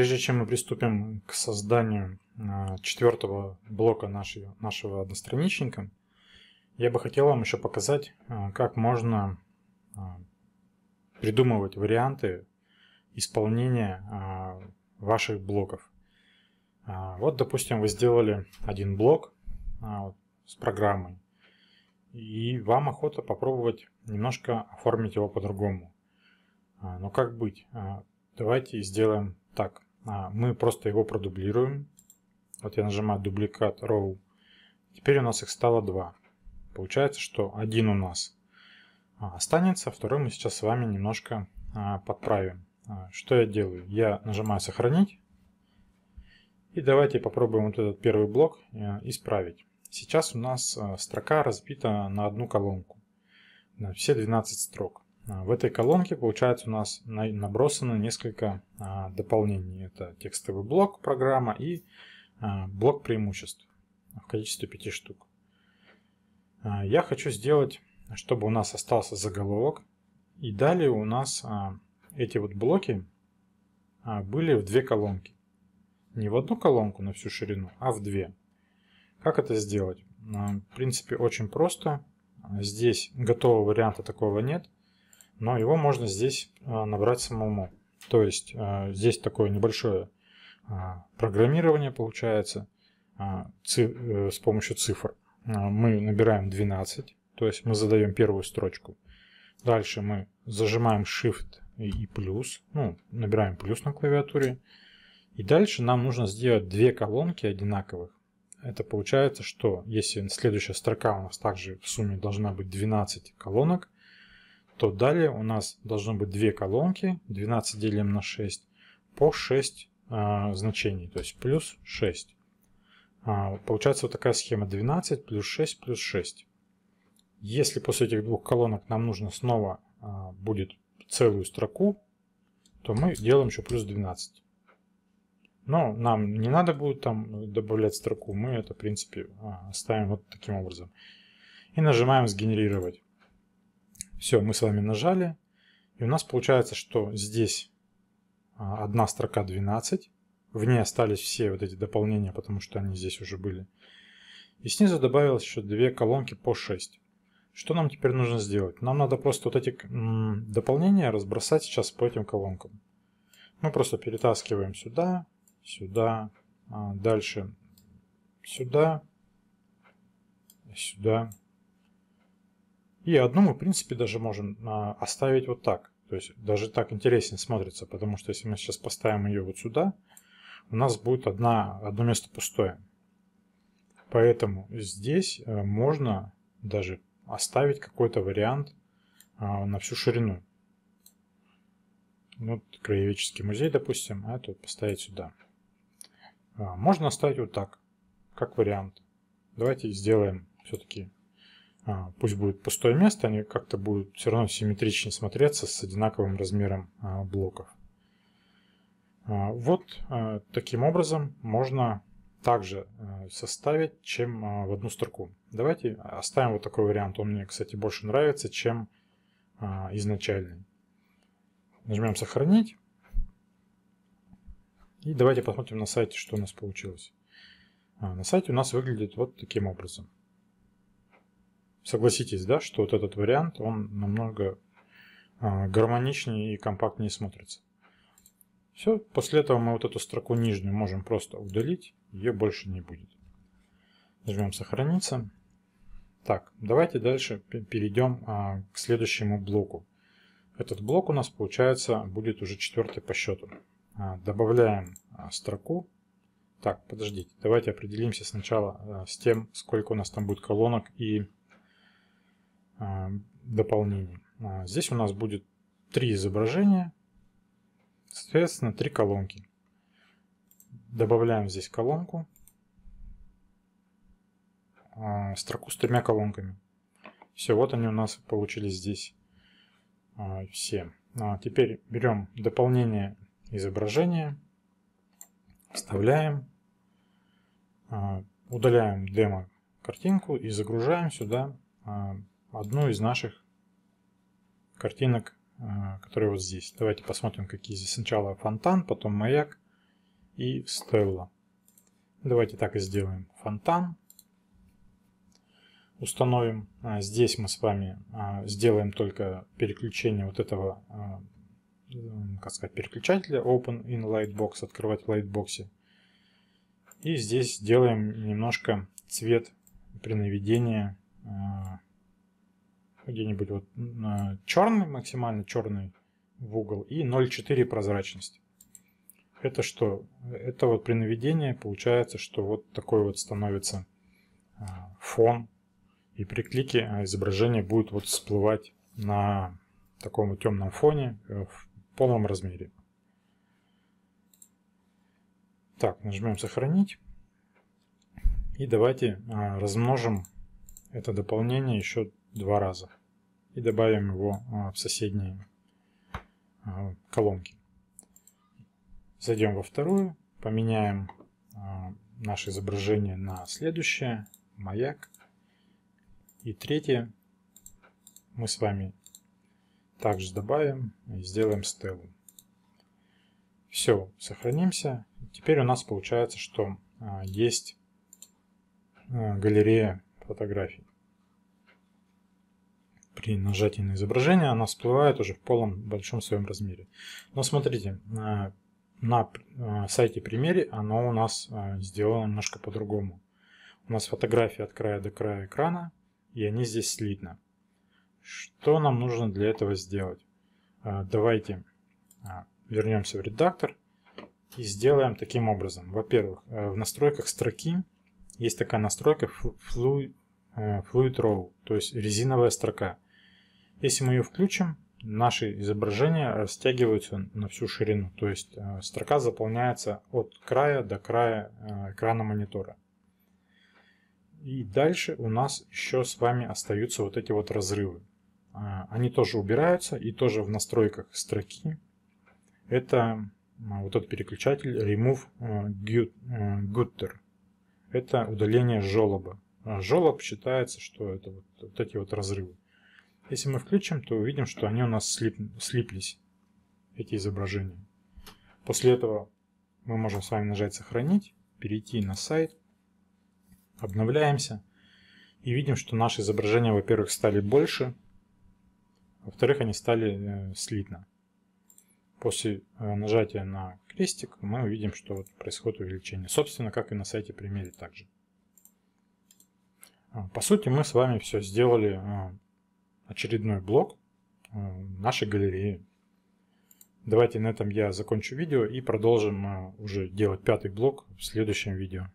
Прежде чем мы приступим к созданию а, четвертого блока нашего, нашего одностраничника, я бы хотел вам еще показать, а, как можно а, придумывать варианты исполнения ваших блоков. Вот, допустим, вы сделали один блок с программой, и вам охота попробовать немножко оформить его по-другому. Но ну, как быть? Давайте сделаем так. А, мы просто его продублируем. Вот я нажимаю дубликат row. Теперь у нас их стало два. Получается, что один у нас а, останется, второй мы сейчас с вами немножко а, подправим. Что я делаю? Я нажимаю сохранить. И давайте попробуем вот этот первый блок э, исправить. Сейчас у нас э, строка разбита на одну колонку. На все 12 строк. А, в этой колонке, получается, у нас набросано несколько а, дополнений. Это текстовый блок программа и а, блок преимуществ в количестве 5 штук. Я хочу сделать, чтобы у нас остался заголовок. И далее у нас эти вот блоки были в две колонки. Не в одну колонку на всю ширину, а в две. Как это сделать? В принципе, очень просто. Здесь готового варианта такого нет но его можно здесь а, набрать самому. То есть а, здесь такое небольшое а, программирование получается э, с помощью цифр. Мы набираем 12, то есть мы задаем первую строчку. Дальше мы зажимаем Shift и плюс, ну, набираем плюс на клавиатуре. И дальше нам нужно сделать две колонки одинаковых. Это получается, что если следующая строка у нас также в сумме должна быть 12 колонок, то далее у нас должно быть две колонки, 12 делим на 6, по 6 э, а, значений, то есть плюс 6. А, получается вот такая схема 12 плюс 6 плюс 6. Если после этих двух колонок нам нужно снова э, будет целую строку, то мы делаем еще плюс 12. Но нам не надо будет там добавлять строку, мы это в принципе оставим а, вот таким образом. И нажимаем сгенерировать. Все, мы с вами нажали. И у нас получается, что здесь а, одна строка 12. В ней остались все вот эти дополнения, потому что они здесь уже были. И снизу добавилось еще две колонки по 6. Что нам теперь нужно сделать? Нам надо просто вот эти дополнения разбросать сейчас по этим колонкам. Мы просто перетаскиваем сюда, сюда, а, дальше сюда, сюда, и одну мы, в принципе, даже можем а, оставить вот так. То есть даже так интереснее смотрится, потому что если мы сейчас поставим ее вот сюда, у нас будет одна, одно место пустое. Поэтому здесь э, можно даже оставить какой-то вариант а, на всю ширину. Ну, вот краеведческий музей, допустим, а тут поставить сюда. А, можно оставить вот так, как вариант. Давайте сделаем все-таки а, пусть будет пустое место, они как-то будут все равно симметричнее смотреться с одинаковым размером а, блоков. А, вот таким образом можно также составить, чем в одну строку. Давайте оставим вот такой вариант. Он мне, кстати, больше нравится, чем изначальный. Нажмем «Сохранить». И давайте посмотрим на сайте, что у нас получилось. На сайте у нас выглядит вот таким образом. Согласитесь, да, что вот этот вариант, он намного а, гармоничнее и компактнее смотрится. Все, после этого мы вот эту строку нижнюю можем просто удалить, ее больше не будет. Нажмем сохраниться. Так, давайте дальше перейдем а, к следующему блоку. Этот блок у нас получается будет уже четвертый по счету. А, добавляем а, строку. Так, подождите, давайте определимся сначала а, с тем, сколько у нас там будет колонок и а, дополнений. А, здесь у нас будет три изображения, соответственно, три колонки. Добавляем здесь колонку, а, строку с тремя колонками. Все, вот они у нас получились здесь все. Теперь берем дополнение изображения, вставляем, удаляем демо картинку и загружаем сюда одну из наших картинок, э, которые вот здесь. Давайте посмотрим, какие здесь. Сначала фонтан, потом маяк и стелла. Давайте так и сделаем. Фонтан. Установим. А, здесь мы с вами а, сделаем только переключение вот этого, а, как сказать, переключателя Open in Lightbox, открывать в Lightbox. И здесь сделаем немножко цвет при наведении где-нибудь вот черный, максимально черный в угол и 0,4 прозрачность. Это что? Это вот при наведении получается, что вот такой вот становится а, фон. И при клике а, изображение будет вот всплывать на таком вот темном фоне э, в полном размере. Так, нажмем сохранить. И давайте а, размножим это дополнение еще два раза и добавим его а, в соседние а, колонки. Зайдем во вторую, поменяем а, наше изображение на следующее, маяк. И третье мы с вами также добавим и сделаем стелу. Все, сохранимся. Теперь у нас получается, что есть галерея фотографий при нажатии на изображение она всплывает уже в полном большом своем размере. Но смотрите, э, на э, сайте примере оно у нас э, сделано немножко по-другому. У нас фотографии от края до края экрана, и они здесь слитно. Что нам нужно для этого сделать? Давайте вернемся в редактор и сделаем таким образом. Во-первых, в настройках строки есть такая настройка Fluid Row, то есть резиновая строка. Если мы ее включим, наши изображения растягиваются на всю ширину, то есть э, строка заполняется от края до края э, экрана монитора. И дальше у нас еще с вами остаются вот эти вот разрывы. А, они тоже убираются и тоже в настройках строки. Это вот этот переключатель Remove э, Gutter. Это удаление желоба. А, Желоб считается, что это вот, вот эти вот разрывы. Если мы включим, то увидим, что они у нас слип, слиплись, эти изображения. После этого мы можем с вами нажать «Сохранить», перейти на сайт, обновляемся и видим, что наши изображения, во-первых, стали больше, во-вторых, они стали э, слитно. После э, нажатия на крестик мы увидим, что вот происходит увеличение. Собственно, как и на сайте примере также. Э, по сути, мы с вами все сделали э, очередной блок э, нашей галереи. Давайте на этом я закончу видео и продолжим э, уже делать пятый блок в следующем видео.